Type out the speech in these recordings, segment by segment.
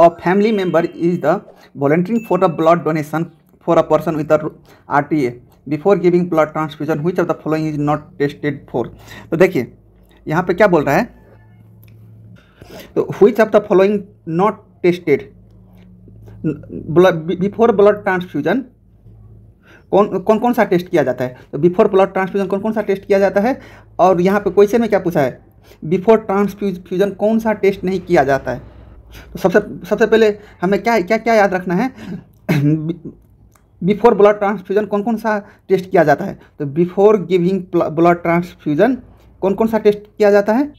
A family member is the volunteering for a blood donation for a person with R T A before giving blood transfusion which of the following is not tested for तो देखिए यहाँ पे क्या बोल रहा है तो which of the following not tested before blood transfusion कौन कौन कौन सा टेस्ट किया जाता है तो बिफोर ब्लड ट्रांसफ्यूजन कौन कौन सा टेस्ट किया जाता है और यहाँ पे क्वेश्चन में क्या पूछा है बिफोर ट्रांसफ्यूज फ्यूजन कौन सा टेस्ट नहीं किया जाता है तो सबसे सबसे पहले हमें क्या क्या क्या याद रखना है बिफोर ब्लड ट्रांसफ्यूजन कौन कौन सा टेस्ट किया जाता है तो बिफोर गिविंग ब्लड ट्रांसफ्यूजन कौन कौन सा टेस्ट किया जाता है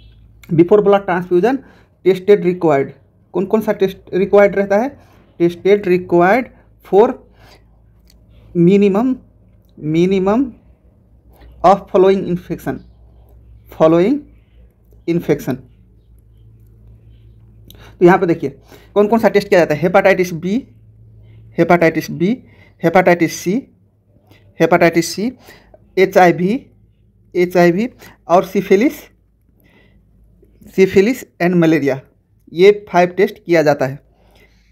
before blood transfusion tested required कौन कौन सा टेस्ट रिक्वायर्ड रहता है tested required for minimum minimum of following infection following infection तो यहाँ पर देखिए कौन कौन सा टेस्ट किया जाता है hepatitis B hepatitis B hepatitis C hepatitis C H I V H I V और सिफिलिस सिफिलिस एंड मलेरिया ये फाइव टेस्ट किया जाता है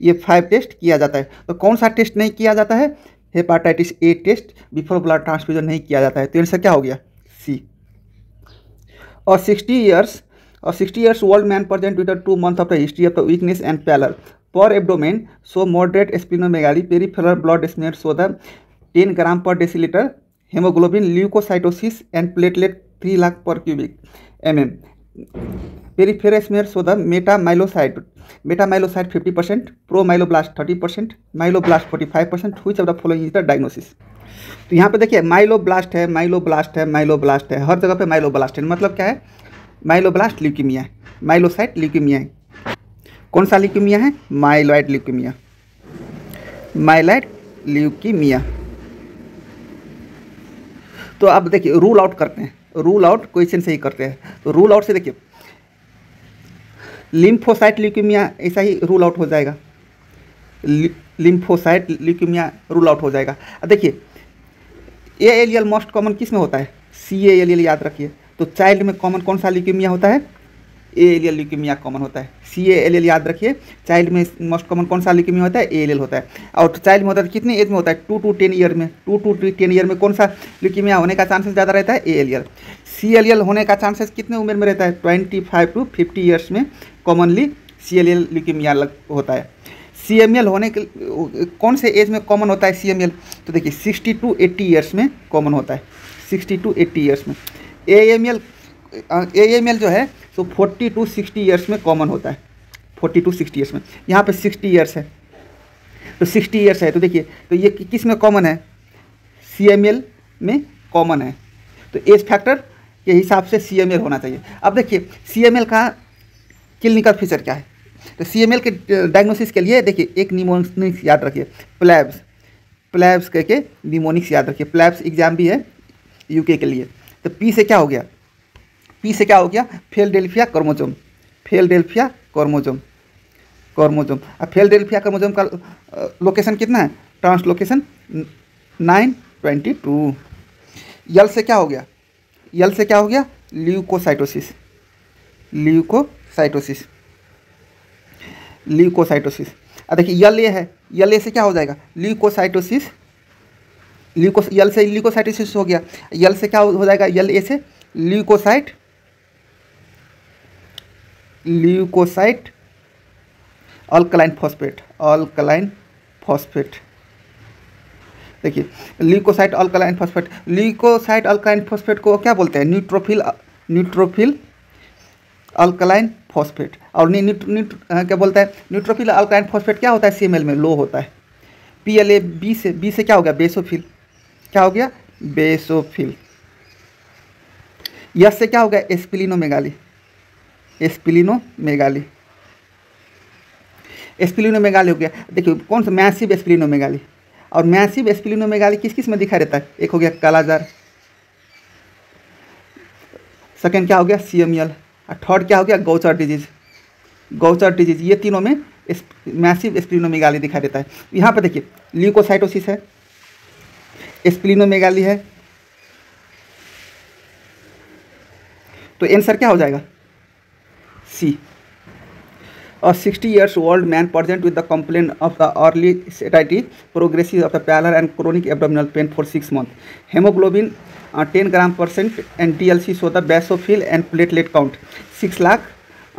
ये फाइव टेस्ट किया जाता है तो कौन सा टेस्ट नहीं किया जाता है hepatitis A test before blood transfusion नहीं किया जाता है तो आंसर क्या हो गया सी और sixty years A 60 years old man present with a 2 months after history of the weakness and pallor. Poor abdomen, so moderate splenomegaly, peripheral blood smear, so the 10 gram per deciliter, hemoglobin, leukocytosis and platelet 3 lakh per cubic mm. Peripheral smear, so the metamyelocyte, metamyelocyte 50%, promyeloblast 30%, myeloblast 45%, which of the following is the diagnosis? तो यहाँ पे देखिए myeloblast है myeloblast है myeloblast है हर जगह पे myeloblast है मतलब क्या है माइलोब्लास्ट ल्यूकेमिया माइलोसाइट ल्यूकेमिया है कौन सा ल्यूकेमिया है माइलॉइड ल्यूकेमिया माइलाइट ल्यूकेमिया तो आप देखिए रूल आउट करते हैं रूल आउट क्वेश्चन से ही करते हैं तो रूल आउट से देखिए लिम्फोसाइट ल्यूकेमिया ऐसा ही रूल आउट हो जाएगा लिम्फोसाइट ल्यूकेमिया रूल आउट हो जाएगा देखिए ए एलियल मोस्ट कॉमन किस में होता है सी ए एलियल याद रखिए तो चाइल्ड में कॉमन कौन सा ल्यूकेमिया होता है A L L leukaemia common होता है सी ए एल एल याद रखिए चाइल्ड में मोस्ट कॉमन कौन सा ल्यूकेमिया होता है ए एल एल होता है और चाइल्ड में होता है तो कितने एज में होता है टू टू टेन ईयर में टू टू टेन ईयर में कौन सा ल्यूकेमिया होने का चांसेस ज़्यादा रहता है A L L C L L होने का चांसेस कितने उम्र में रहता है twenty five to fifty years में commonly C L L leukaemia होता है सी एम एल होने के कौन से एज में कॉमन होता है सी एम एल तो देखिए सिक्सटी टू एट्टी ईयर्स में कॉमन होता है सिक्सटी टू एट्टी ईयर्स में A M L M L जो है सो फोर्टी टू सिक्सटी ईयर्स में कॉमन होता है फोर्टी टू सिक्सटी ईयर्स में यहाँ पे सिक्सटी ईयर्स है तो सिक्सटी ईयर्स है तो देखिए तो ये किस में कॉमन है सी एम एल में कॉमन है तो एज फैक्टर के हिसाब से सी एम एल होना चाहिए अब देखिए सी एम एल का क्लिनिकल फीचर क्या है तो सी एम एल के डायग्नोसिस uh, के लिए देखिए एक निमोनिक्स याद रखिए प्लेब्स प्लेब्स कह के निमोनिक्स याद रखिए प्लेब्स एग्जाम भी है यूके के लिए तो पी से क्या हो गया पी से क्या हो गया फेलडेल्फिया कर्मोजोम फेलडेल्फिया कॉर्मोजोम कॉर्मोजोम अब डेल्फिया कॉर्मोजोम का लोकेशन कितना है translocation nine twenty two L से क्या हो गया यल से क्या हो गया ल्यूकोसाइटोसिस ल्यूकोसाइटोसिस ल्यूकोसाइटोसिस अब देखिए यल ये है यल ए से क्या हो जाएगा ल्यूकोसाइटोसिस ल्यूको यल से ल्यूकोसाइटिस हो गया यल से क्या हो जाएगा यल ए से leukocyte leukocyte alkaline phosphate alkaline phosphate देखिए leukocyte alkaline phosphate leukocyte alkaline phosphate को क्या बोलते हैं न्यूट्रोफिल न्यूट्रोफिल अल्कलाइन फॉस्फेट और नि, क्या बोलता है न्यूट्रोफिल अल्कलाइन फॉस्फेट क्या होता है सी में लो होता है पी एल ए बी से बी से क्या हो गया बेसोफिल क्या हो गया बेसोफिल यस से क्या हो गया एस्पिलिनो मेगाली एस्पिलिनो मेगाली एस्पिलिनो मेगाली हो गया देखिए कौन सा मैसिव एस्पिलिनो मेगाली और मैसिव एस्पिलिनो मेगाली किस किस में दिखा रहता है एक हो गया कालाजार सेकेंड क्या हो गया सीएमएल और थर्ड क्या हो गया गौचर डिजीज गौचर डिजीज ये तीनों में मैसिव एस्पिलिनो मेगाली दिखा देता है यहाँ पर देखिए ल्यूकोसाइटोसिस है स्प्लिनो स्प्लिनोमेगाली है तो आंसर क्या हो जाएगा सी और 60 years old man present with the complain of the early satiety progressive of the pallor and chronic abdominal pain for six month haemoglobin ten gram percent and DLC so the basophil and platelet count six lakh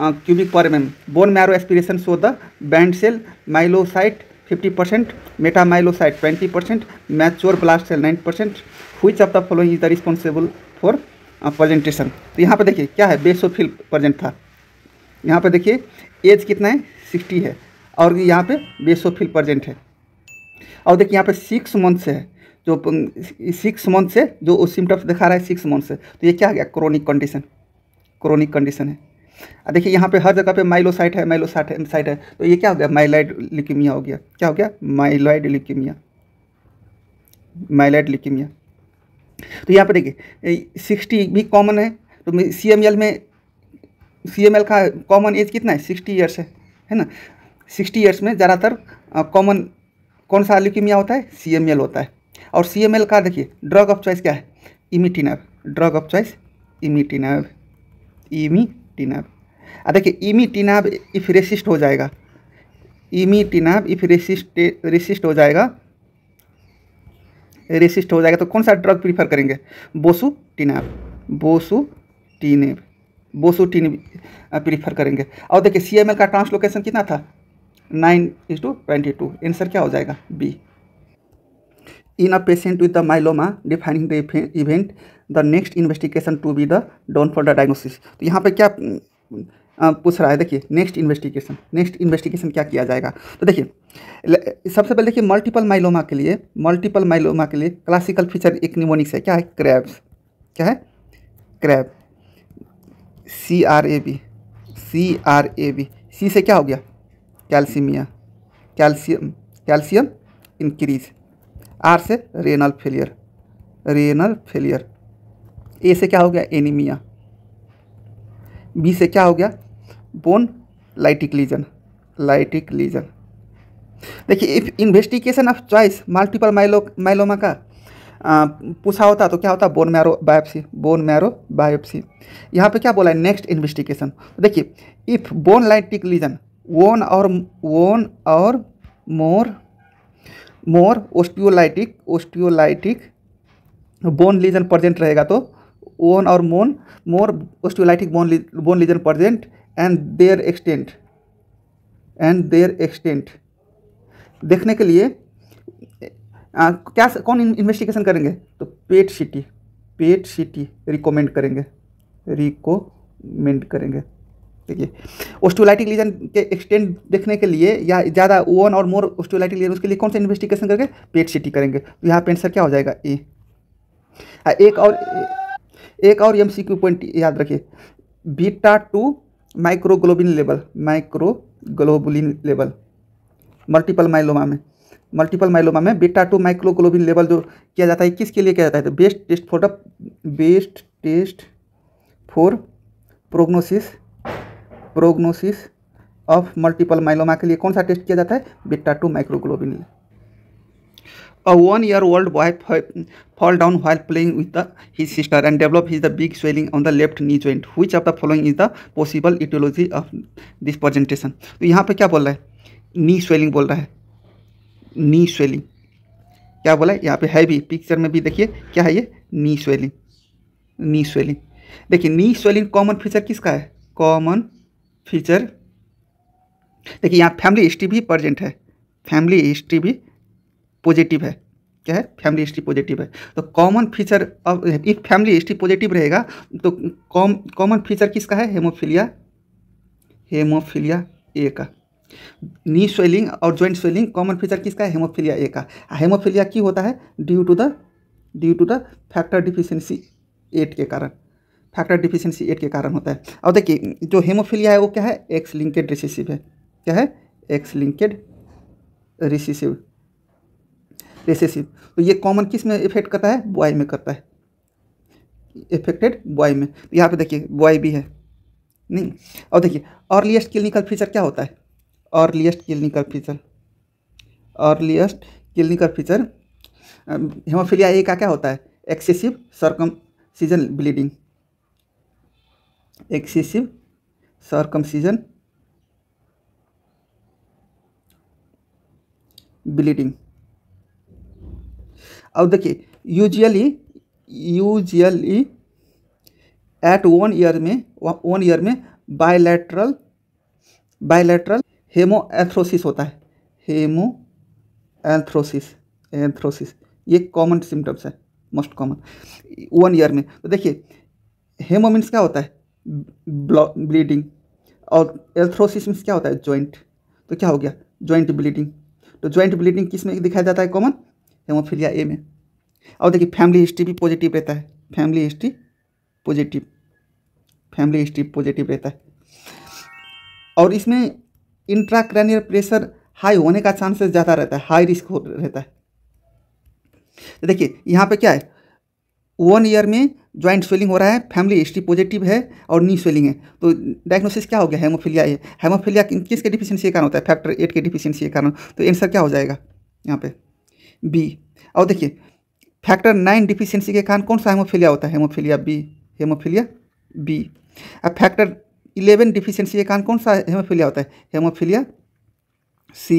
cubic per M M bone marrow aspiration so the band cell myelocyte 50 percent metamyelocyte 20 percent mature blast cell 9 percent which of the following is the responsible for presentation तो यहाँ पर देखिए क्या है basophil present था यहाँ पर देखिए एज कितना है सिक्सटी है और यहाँ पे बेसोफिल प्रेजेंट है और देखिए यहाँ पे सिक्स मंथ से है जो सिक्स मंथ से जो सिम्टम्स दिखा रहा है सिक्स मंथ से तो ये क्या गया क्रोनिक कंडीशन क्रोनिक कंडीशन है देखिए यहाँ पे हर जगह पे माइलोसाइट है माइलोसाइट है साइट है तो ये क्या हो गया माइलाइड लिक्यूमिया हो गया क्या हो गया माइलॉइड लिक्यूमिया माइलाइड लिक्यूमिया तो यहाँ पे देखिए सिक्सटी भी कॉमन है तो सी एम एल में सी एम एल का कॉमन एज कितना है सिक्सटी ईयर्स है है ना सिक्सटी ईयर्स में ज़्यादातर कॉमन कौन सा लिक्यूमिया होता है सी एम एल होता है और सी एम एल का देखिए ड्रग ऑफ चॉइस क्या है imatinib drug of choice imatinib imatinib आ देखिए इमी टीनाब इफ रेसिस्ट हो जाएगा imatinib if resist resist हो जाएगा रेसिस्ट हो जाएगा तो कौन सा ड्रग प्रीफर करेंगे बोसु टीनाब बोसु टीनेब बोसु टीन प्रीफर करेंगे और देखिए सी एम एल का ट्रांसलोकेशन कितना था nine is to twenty two answer क्या हो जाएगा B in a patient with the myeloma defining the event the next investigation to be the done for the diagnosis तो यहाँ पर क्या हम्म, पूछ रहा है देखिए नेक्स्ट इन्वेस्टिगेशन नेक्स्ट इन्वेस्टिगेशन क्या किया जाएगा तो देखिए सबसे पहले देखिए मल्टीपल माइलोमा के लिए मल्टीपल माइलोमा के लिए क्लासिकल फीचर एक निमोनिक्स है क्या है क्रैब्स क्या है crab C R A B C R A B C से क्या हो गया calcaemia calcium calcium increase R से renal failure renal failure A से क्या हो गया एनीमिया बी से क्या हो गया bone lytic lesion lytic lesion देखिए if investigation of choice multiple myelo myeloma का पूछा होता तो क्या होता bone marrow biopsy bone marrow biopsy यहाँ पे क्या बोला है नेक्स्ट इन्वेस्टिगेशन देखिए if bone lytic lesion one or one or more more osteolytic osteolytic bone lesion present रहेगा तो one or more more osteolytic bone bone lesion present and their extent and their extent देखने के लिए आ, क्या कौन investigation करेंगे तो PET CT PET CT recommend करेंगे रिकोमेंड करेंगे देखिए ऑस्टोलाइटिक लीजन के एक्सटेंड देखने के लिए या ज़्यादा वन और मोर ऑस्टोलाइटिक लीजन उसके लिए कौन सा इन्वेस्टिगेशन करके पेट सिटी करेंगे तो यहाँ पे आंसर क्या हो जाएगा ए एक और एक और एम पॉइंट याद रखिए beta two microglobulin level microglobulin level multiple myeloma में मल्टीपल माइलोमा में बीटा टू माइक्रोग्लोबिन लेवल जो किया जाता है किसके लिए किया जाता है तो best test for the best test for prognosis prognosis of multiple myeloma के लिए कौन सा टेस्ट किया जाता है beta two microglobulin A one-year-old boy fall down while playing with the, his sister and develop his the big swelling on the left knee joint. Which of the following is the possible etiology of this presentation? तो यहाँ पे क्या बोल रहा है Knee swelling बोल रहा है Knee swelling. क्या बोला है यहाँ पे है भी पिक्चर में भी देखिए क्या है ये Knee swelling. Knee swelling. देखिए knee swelling common feature किसका है Common feature. देखिए यहाँ फैमिली हिस्ट्री भी प्रजेंट है फैमिली हिस्ट्री भी पॉजिटिव है क्या है फैमिली हिस्ट्री पॉजिटिव है तो common feature if family history positive रहेगा तो कॉम कॉमन फीचर किसका है हेमोफीलिया हेमोफीलिया ए का नी स्वेलिंग और जॉइंट स्वेलिंग कॉमन फीचर किसका है हेमोफीलिया ए का हेमोफीलिया की होता है due to the due to the factor deficiency eight के कारण फैक्टर डिफिशियंसी एट के कारण होता है और देखिए जो हेमोफीलिया है वो क्या है एक्स लिंकेड रिसेसिव है क्या है एक्स लिंकेड रिसेसिव रेसेसिव तो ये कॉमन किस में इफेक्ट करता है बॉय में करता है इफेक्टेड बॉय में तो यहाँ पे देखिए बॉय भी है नहीं और देखिए अर्लीस्ट क्लिनिकल फीचर क्या होता है earliest clinical feature earliest clinical feature haemophilia A का क्या होता है excessive circumcision bleeding excessive circumcision bleeding अब देखिए usually usually at one year में वन ईयर में बायलैटरल बायलैटरल एथ्रोसिस होता है हेमो एंथ्रोसिस एंथ्रोसिस ये कॉमन सिम्टम्स है मोस्ट कॉमन वन ईयर में तो देखिए हेमो मीन्स क्या होता है ब्लीडिंग और एल्थ्रोसिस मीन्स क्या होता है जॉइंट तो क्या हो गया जॉइंट ब्लीडिंग तो जॉइंट ब्लीडिंग किस में दिखाया जाता है कॉमन हेमोफीलिया ए में और देखिए फैमिली हिस्ट्री भी पॉजिटिव रहता है family history positive family history positive रहता है और इसमें इंट्राक्रैनियल प्रेशर हाई होने का चांसेस ज़्यादा रहता है हाई रिस्क हो रहता है देखिए यहाँ पे क्या है वन ईयर में ज्वाइंट स्वेलिंग हो रहा है फैमिली हिस्ट्री पॉजिटिव है और न्यू स्वेलिंग है तो डायग्नोसिस क्या हो गया हेमोफीलिया है हेमोफीलिया किसके डिफिशियंसी के कारण होता है फैक्टर एट के डिफिशियंसी के कारण तो आंसर क्या हो जाएगा यहाँ पर बी और देखिए फैक्टर नाइन डिफिशियंसी के कारण कौन सा हेमोफीलिया होता है हेमोफीलिया बी हेमोफीलिया बी अब फैक्टर इलेवन डिफिशियंसी के कारण कौन सा हेमोफीलिया होता है haemophilia C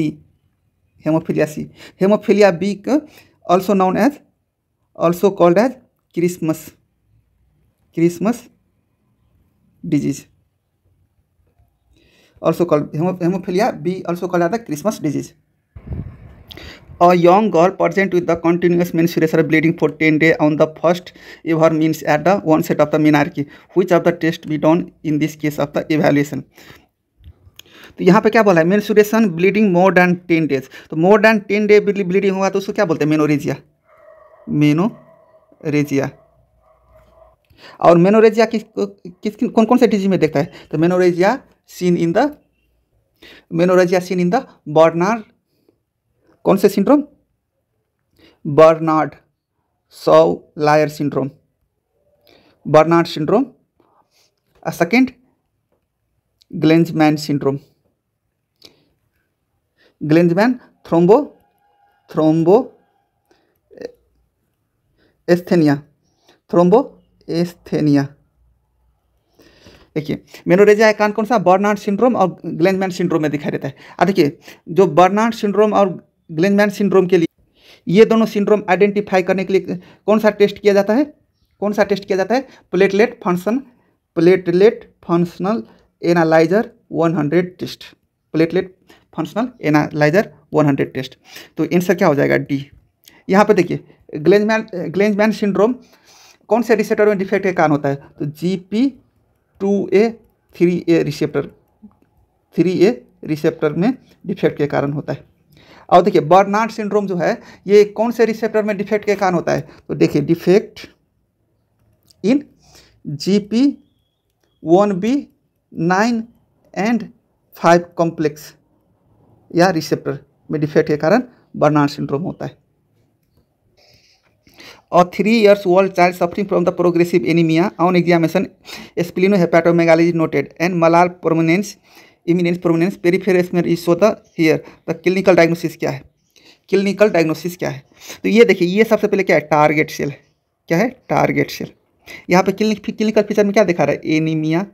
haemophilia C haemophilia B also known as also called as Christmas Christmas disease also called haemophilia B also called as Christmas disease a young girl present with the continuous menstruation bleeding for ten day on the first ever means at the onset of the menarche which of the test be done in this case of the evaluation तो यहाँ पे क्या बोला है menstruation bleeding more than ten days तो more than ten day bleeding हुआ तो उसको क्या बोलते हैं मेनोरेजिया मेनोरेजिया और मेनोरेजिया किस किस कौन कौन से डिजीज में देखता है तो menorrhagia seen in the menorrhagia seen in the Bernard कौन से syndrome Bernard Soulier syndrome Bernard syndrome second Glanzmann syndrome Glanzmann Glenzman thrombasthenia thrombasthenia देखिए मेनोरेजिया कान कौन सा बर्नार्ड सिंड्रोम और ग्लेंजमैन सिंड्रोम में दिखाई देता है देखिए जो बर्नार्ड सिंड्रोम और ग्लेनमैन सिंड्रोम के लिए ये दोनों सिंड्रोम आइडेंटिफाई करने के लिए कौन सा टेस्ट किया जाता है कौन सा टेस्ट किया जाता है platelet function platelet functional analyser 100 test platelet functional analyser 100 test तो आंसर क्या हो जाएगा डी यहाँ पे देखिए ग्लेंजमैन ग्लेंजमैन सिंड्रोम कौन से रिसेप्टर में डिफेक्ट के कारण होता है तो G P two A three A receptor three A receptor में डिफेक्ट के कारण होता है और देखिए बर्नार्ड सिंड्रोम जो है ये कौन से रिसेप्टर में डिफेक्ट के कारण होता है तो देखिए defect in G P one B nine and five complex या रिसेप्टर में डिफेक्ट के कारण बर्नार्ड सिंड्रोम होता है और three years old child suffering from the progressive anaemia on examination splenohepatomegaly noted and malar prominence eminence prominence peripheral smear is so the here the clinical diagnosis क्या है clinical diagnosis क्या है तो ये देखिए ये सबसे पहले क्या है टारगेट सेल क्या है टारगेट सेल यहाँ पे क्लिनिक क्लिनिकल फीचर में क्या दिखा रहा है एनीमिया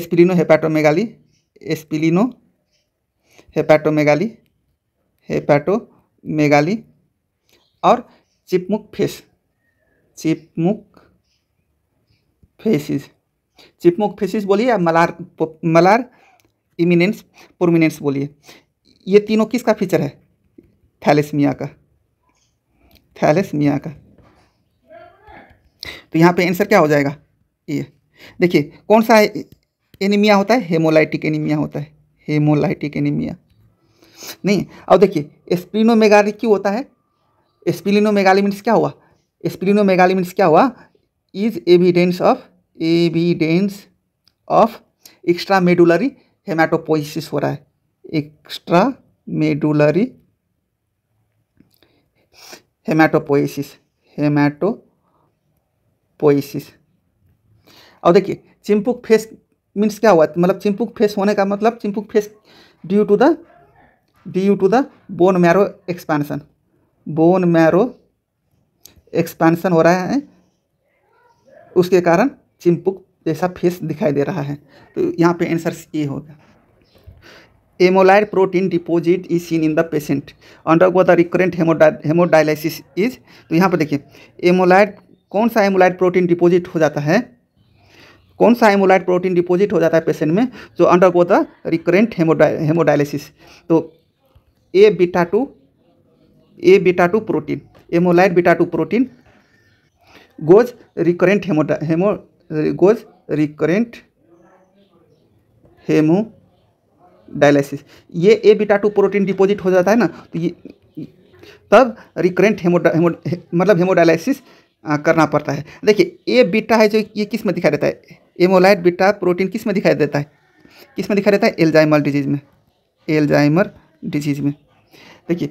एस्पिलिनो हेपाटोमेगाली एस्पिलिनो हेपाटोमेगाली हेपाटोमेगाली और chipmunk face chipmunk facies chipmunk facies बोलिए या मलार मलार इमिनेंस प्रोमिनेंस बोलिए ये तीनों किसका फीचर है थैलेसमिया का थैलेसमिया का तो यहाँ पे आंसर क्या हो जाएगा ये देखिए कौन सा एनीमिया होता है हेमोलाइटिक एनीमिया होता है हेमोलाइटिक एनीमिया नहीं अब देखिए स्प्लिनोमेगाली क्यों होता है स्प्रिनो मीन्स क्या हुआ स्प्रिनो मीन्स क्या हुआ is evidence of evidence of extramedullary haematopoiesis हो रहा है एक्स्ट्रा मेडुलरी हेमाटोपोइसिस हेमाटोपोइसिस और देखिए चिंपुक फेस मीन्स क्या हुआ मतलब चिंपुक फेस होने का मतलब chipmunk face due to the due to the bone marrow expansion bone marrow expansion हो रहा है उसके कारण चिमपुक जैसा फेस दिखाई दे रहा है तो यहाँ पे आंसर ए गया amyloid protein deposit is seen in the patient undergo the recurrent haemodialysis is तो यहाँ पे देखिए एमोलाइड कौन सा एमोलाइड प्रोटीन डिपोजिट हो जाता है कौन सा एमोलाइड प्रोटीन डिपोजिट हो जाता है पेशेंट में जो undergo the recurrent haemodialysis तो A beta two A beta two protein amyloid beta two protein goes recurrent haemo goes recurrent haemodialysis ये A beta two protein deposit हो जाता है ना तो ये तब रिकरेंट हेमो, हेमो मतलब हेमोडायलिसिस करना पड़ता है देखिए ए बीटा है जो ये किस में दिखाई देता है एमोलाइट बीटा प्रोटीन किस में दिखाई देता है किस में दिखाई देता है एल्जाइमर डिजीज़ में एल्जाइमर डिजीज़ में देखिए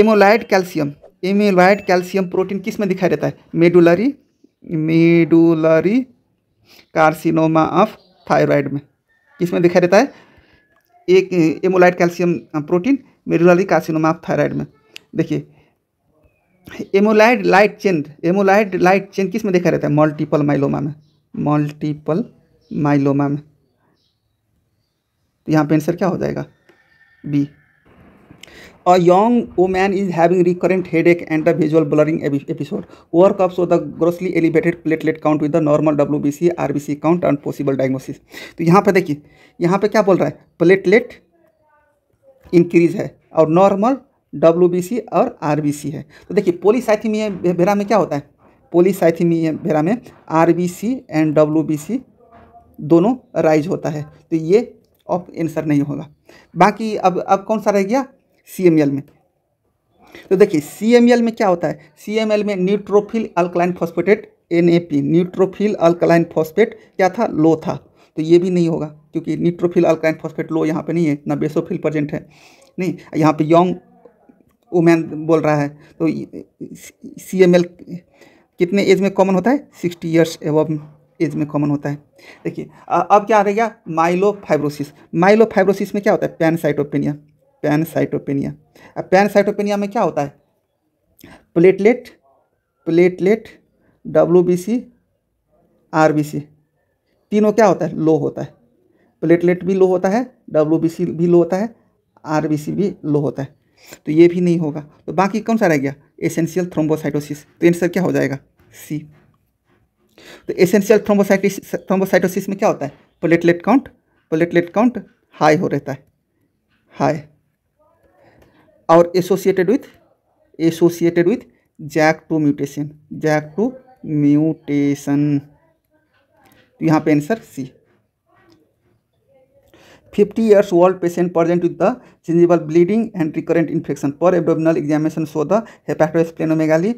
amyloid calcium amyloid calcium protein किस में दिखाई देता है medullary medullary carcinoma of thyroid में किसमें दिखाई देता है एक amyloid calcium protein medullary carcinoma of thyroid में देखिए amyloid light chain amyloid light chain किस में देखा रहता है मल्टीपल माइलोमा में मल्टीपल माइलोमा में तो यहाँ पे आंसर क्या हो जाएगा B a young woman is having recurrent headache and the visual blurring episode work up so the grossly elevated platelet count with the normal W B C R B C count and possible diagnosis तो यहाँ पर देखिए यहाँ पर क्या बोल रहा है प्लेटलेट इंक्रीज है और नॉर्मल डब्ल्यू बी सी और आर बी सी है तो देखिए पोलिसाइथीमी भेरा में क्या होता है पोलिसाइथीमी भेरा में R B C and W B C दोनों राइज होता है तो ये ऑफ एंसर नहीं होगा बाकी अब अब कौन सा रह गया सी में तो देखिए सी में क्या होता है सी में neutrophil alkaline phosphatase N neutrophil alkaline phosphate क्या था लो था तो ये भी नहीं होगा क्योंकि न्यूट्रोफिल अल्कलाइन फॉस्फेट लो यहाँ पे नहीं है ना बेसोफिल प्रजेंट है नहीं यहाँ पे यंग वुमेन बोल रहा है तो सी एम एल कितने एज में कॉमन होता है सिक्सटी ईयर्स एवम एज में कॉमन होता है देखिए अब क्या आ रहेगा माइलो फाइब्रोसिस में क्या होता है पैनसाइटोपेनिया पैनसाइटोपेनिया अब पैनसाइटोपेनिया में क्या होता है platelet platelet W B C R B C तीनों क्या होता है लो होता है प्लेटलेट भी लो होता है डब्ल्यू बी सी भी लो होता है आर बी सी भी लो होता है तो ये भी नहीं होगा तो बाकी कौन सा रह गया एसेंशियल थ्रोम्बोसाइटोसिस तो आंसर क्या हो जाएगा सी तो एसेंशियल थ्रोम्बोसाइटिस थ्रोम्बोसाइटोसिस में क्या होता है platelet count platelet count high हो रहता है हाई और associated with associated with JAK two mutation JAK two mutation तो यहाँ पे answer C fifty years old patient present with the changeable bleeding and recurrent infection per abdominal examination show the hepatosplenomegaly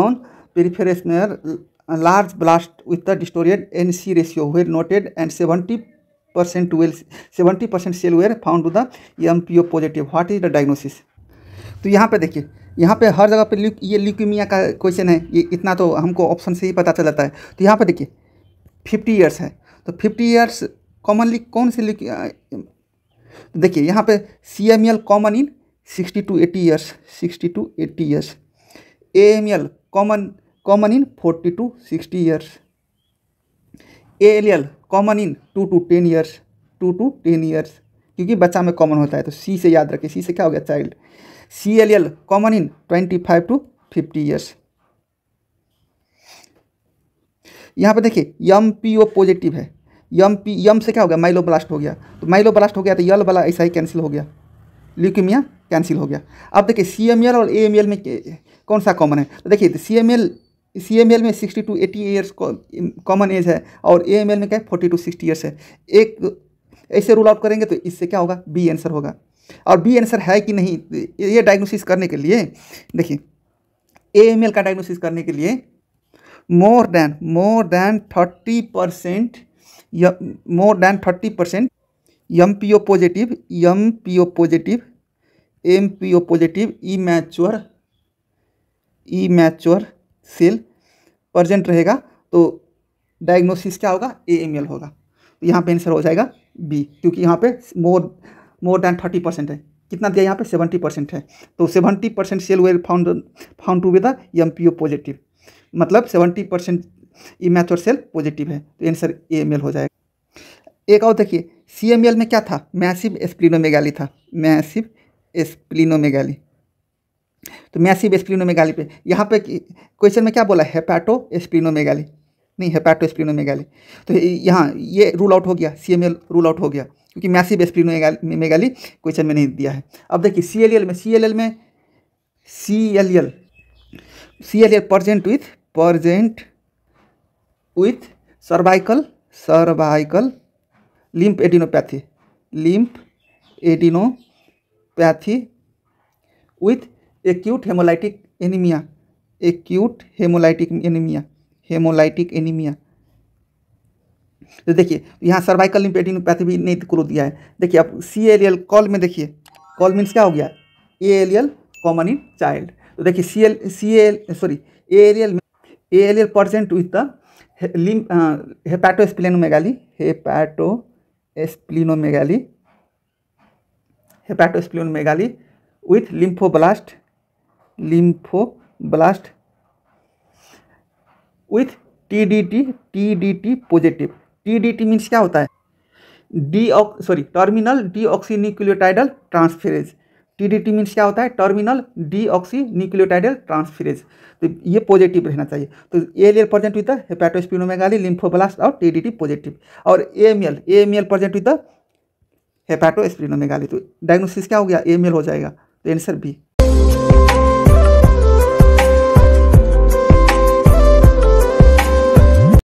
on with the distorted N C ratio were noted and seventy percent 70 seventy percent cell were found to the M P O positive what is the diagnosis तो यहाँ पे देखिए यहाँ पे हर जगह पे ल्यू ये leukaemia का क्वेश्चन है ये इतना तो हमको ऑप्शन से ही पता चल जाता है तो यहाँ पे देखिए फिफ्टी ईयर्स है तो फिफ्टी ईयर्स कॉमनली कौन सी तो देखिए यहाँ पे C M L common in sixty to eighty years sixty to eighty years A M L common common in forty to sixty years A L L common in two to ten years two to ten years क्योंकि बच्चा में common होता है तो सी से याद रखिए सी से क्या हो गया child C L L common in twenty five to fifty years यहाँ पे देखिए यम पी ओ पॉजिटिव है यम पी यम से क्या हो गया माइलो ब्लास्ट हो गया तो माइलो ब्लास्ट हो गया तो यल वाला ऐसा ही कैंसिल हो गया ल्यूकेमिया कैंसिल हो गया अब देखिए सी एम एल और ए एम एल में कौन सा कॉमन है तो देखिए C M L C M L में sixty to eighty years common age है और ए एम एल में क्या है फोर्टी टू सिक्सटी ईयर्स है एक ऐसे रूल आउट करेंगे तो इससे क्या होगा बी आंसर होगा और बी आंसर है कि नहीं ये डायग्नोसिस करने के लिए देखिए ए का डायग्नोसिस करने के लिए more than more than thirty percent more than thirty percent M P O positive M P O positive M P O positive immature immature cell present रहेगा तो डायग्नोसिस क्या होगा ए एम एल होगा तो यहाँ पे answer हो जाएगा बी क्योंकि यहाँ पे more more than thirty percent है कितना दिया यहाँ पे सेवेंटी परसेंट है तो seventy percent cell were found found to with M P O positive मतलब seventy percent immature cell positive है तो आंसर ए एम एल हो जाएगा एक और देखिए सी एम एल में क्या था मैसिव स्प्लिनोमेगाली था मैसिव स्प्लिनोमेगाली तो मैसिव स्प्लिनोमेगाली पे यहाँ पे क्वेश्चन में क्या बोला हेपाटो स्प्लिनोमेगाली नहीं हेपैटो स्प्रीनोमेगाली तो यहाँ ये रूल आउट हो गया सी रूल आउट हो गया क्योंकि मैसिव स्प्रीनो मेगाली क्वेश्चन में नहीं दिया है अब देखिए सी एल एल में सी एल एल में C L L C L L present with present with cervical cervical lymphadenopathy lymphadenopathy with acute haemolytic anaemia acute haemolytic anaemia haemolytic anaemia तो देखिए यहाँ cervical लिम्पेटिनोपैथी भी नहीं तो crow दिया है देखिए अब सी एल एल कॉल में देखिए कॉल मीन्स क्या हो गया A L L common in child तो देखिए C L C L sorry A L L A L L present with the lymph hepatosplenomegaly hepatosplenomegaly hepatosplenomegaly with lymphoblast lymphoblast with T D T T D T positive T D T means क्या होता है D sorry terminal deoxynucleotidyl transferase T D T means क्या होता है terminal deoxynucleotidyl transferase तो ये positive रहना चाहिए तो L L present with hepatosplenomegaly lymphoblast और टी डी टी पॉजिटिव और M L M L present with hepatosplenomegaly तो डायग्नोसिस क्या हो गया एम एल हो जाएगा तो आंसर बी